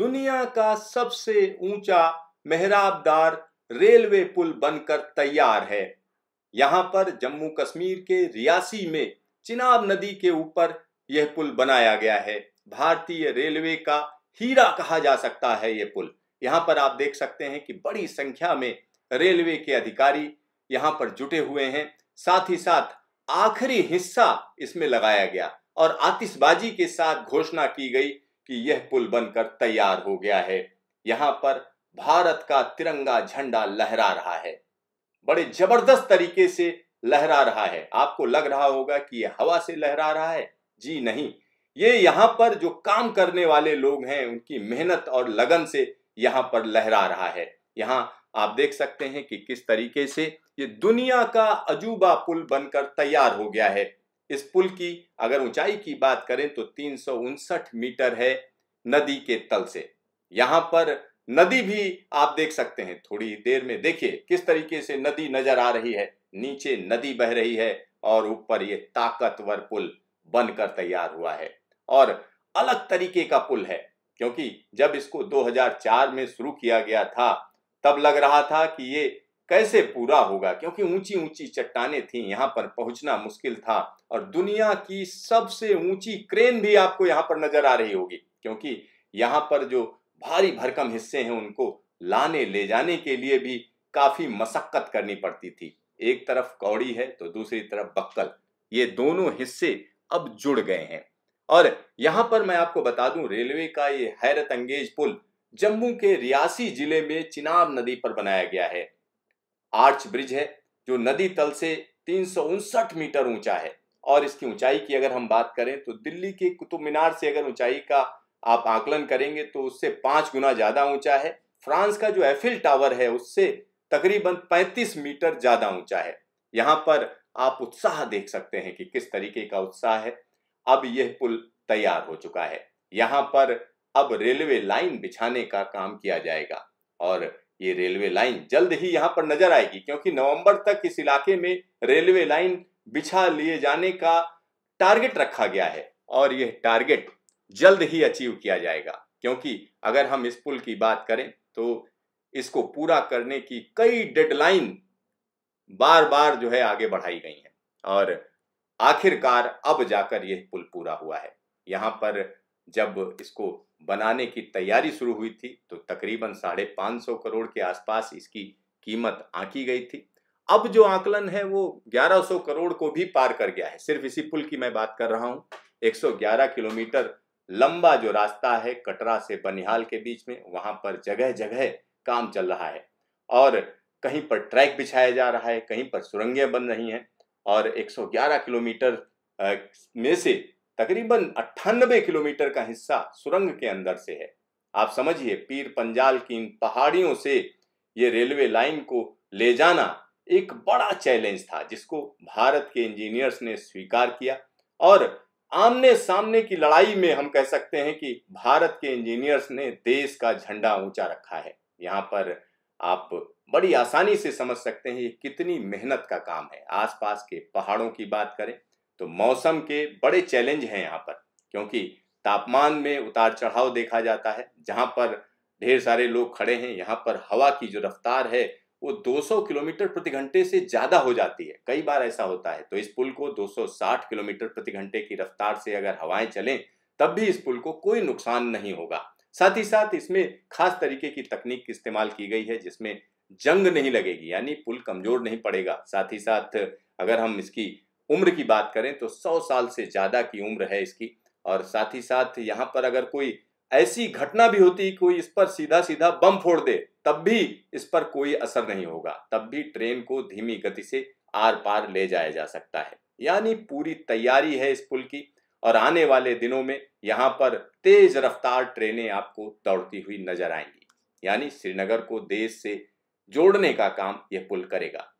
दुनिया का सबसे ऊंचा मेहराबदार रेलवे पुल बनकर तैयार है यहां पर जम्मू कश्मीर के रियासी में चिनाब नदी के ऊपर यह पुल बनाया गया है भारतीय रेलवे का हीरा कहा जा सकता है यह पुल यहाँ पर आप देख सकते हैं कि बड़ी संख्या में रेलवे के अधिकारी यहां पर जुटे हुए हैं साथ ही साथ आखिरी हिस्सा इसमें लगाया गया और आतिशबाजी के साथ घोषणा की गई कि यह पुल बनकर तैयार हो गया है यहाँ पर भारत का तिरंगा झंडा लहरा रहा है बड़े जबरदस्त तरीके से लहरा रहा है आपको लग रहा होगा कि यह हवा से लहरा रहा है जी नहीं ये यहाँ पर जो काम करने वाले लोग हैं उनकी मेहनत और लगन से यहाँ पर लहरा रहा है यहाँ आप देख सकते हैं कि किस तरीके से ये दुनिया का अजूबा पुल बनकर तैयार हो गया है इस पुल की अगर ऊंचाई की बात करें तो तीन मीटर है नदी के तल से यहां पर नदी भी आप देख सकते हैं थोड़ी देर में देखिए किस तरीके से नदी नजर आ रही है नीचे नदी बह रही है और ऊपर ये ताकतवर पुल बनकर तैयार हुआ है और अलग तरीके का पुल है क्योंकि जब इसको 2004 में शुरू किया गया था तब लग रहा था कि ये कैसे पूरा होगा क्योंकि ऊंची ऊंची चट्टाने थी यहाँ पर पहुंचना मुश्किल था और दुनिया की सबसे ऊंची क्रेन भी आपको यहाँ पर नजर आ रही होगी क्योंकि यहाँ पर जो भारी भरकम हिस्से हैं उनको लाने ले जाने के लिए भी काफी मशक्कत करनी पड़ती थी एक तरफ कौड़ी है तो दूसरी तरफ बक्कल ये दोनों हिस्से अब जुड़ गए हैं और यहाँ पर मैं आपको बता दूं रेलवे का ये हैरत अंगेज पुल जम्मू के रियासी जिले में चिनाब नदी पर बनाया गया है आर्च ब्रिज है जो नदी तल से तीन मीटर ऊंचा है और इसकी ऊंचाई की अगर हम बात करें तो दिल्ली के कुतुब मीनार से अगर ऊंचाई का आप आकलन करेंगे तो उससे पांच गुना ज़्यादा ऊंचा है फ्रांस का जो एफिल टावर है उससे तकरीबन 35 मीटर ज़्यादा ऊंचा है यहाँ पर आप उत्साह देख सकते हैं कि किस तरीके का उत्साह है अब यह पुल तैयार हो चुका है यहाँ पर अब रेलवे लाइन बिछाने का काम किया जाएगा और ये रेलवे लाइन जल्द ही यहाँ पर नजर आएगी क्योंकि नवंबर तक इस इलाके में रेलवे लाइन बिछा लिए जाने का टारगेट रखा गया है और यह टारगेट जल्द ही अचीव किया जाएगा क्योंकि अगर हम इस पुल की बात करें तो इसको पूरा करने की कई डेडलाइन बार बार जो है आगे बढ़ाई गई हैं और आखिरकार अब जाकर यह पुल पूरा हुआ है यहां पर जब इसको बनाने की तैयारी शुरू हुई थी तो तकरीबन साढ़े पाँच सौ करोड़ के आसपास इसकी कीमत आंकी गई थी अब जो आकलन है वो 1100 करोड़ को भी पार कर गया है सिर्फ इसी पुल की मैं बात कर रहा हूँ 111 किलोमीटर लंबा जो रास्ता है कटरा से बनिहाल के बीच में वहाँ पर जगह जगह काम चल रहा है और कहीं पर ट्रैक बिछाया जा रहा है कहीं पर सुरंगें बन रही हैं और 111 किलोमीटर में से तकरीबन अट्ठानबे किलोमीटर का हिस्सा सुरंग के अंदर से है आप समझिए पीर पंजाल की इन पहाड़ियों से ये रेलवे लाइन को ले जाना एक बड़ा चैलेंज था जिसको भारत के इंजीनियर्स ने स्वीकार किया और आमने सामने की लड़ाई में हम कह सकते हैं कि भारत के इंजीनियर्स ने देश का झंडा ऊंचा रखा है यहाँ पर आप बड़ी आसानी से समझ सकते हैं ये कितनी मेहनत का काम है आसपास के पहाड़ों की बात करें तो मौसम के बड़े चैलेंज हैं यहाँ पर क्योंकि तापमान में उतार चढ़ाव देखा जाता है जहाँ पर ढेर सारे लोग खड़े हैं यहाँ पर हवा की जो रफ्तार है वो 200 किलोमीटर प्रति घंटे से ज़्यादा हो जाती है कई बार ऐसा होता है तो इस पुल को 260 किलोमीटर प्रति घंटे की रफ्तार से अगर हवाएं चलें तब भी इस पुल को कोई नुकसान नहीं होगा साथ ही साथ इसमें खास तरीके की तकनीक इस्तेमाल की गई है जिसमें जंग नहीं लगेगी यानी पुल कमजोर नहीं पड़ेगा साथ ही साथ अगर हम इसकी उम्र की बात करें तो सौ साल से ज़्यादा की उम्र है इसकी और साथ ही साथ यहाँ पर अगर कोई ऐसी घटना भी होती कोई इस पर सीधा सीधा बम फोड़ दे तब भी इस पर कोई असर नहीं होगा तब भी ट्रेन को धीमी गति से आर पार ले जाया जा सकता है यानी पूरी तैयारी है इस पुल की और आने वाले दिनों में यहाँ पर तेज रफ्तार ट्रेनें आपको दौड़ती हुई नजर आएंगी यानी श्रीनगर को देश से जोड़ने का काम यह पुल करेगा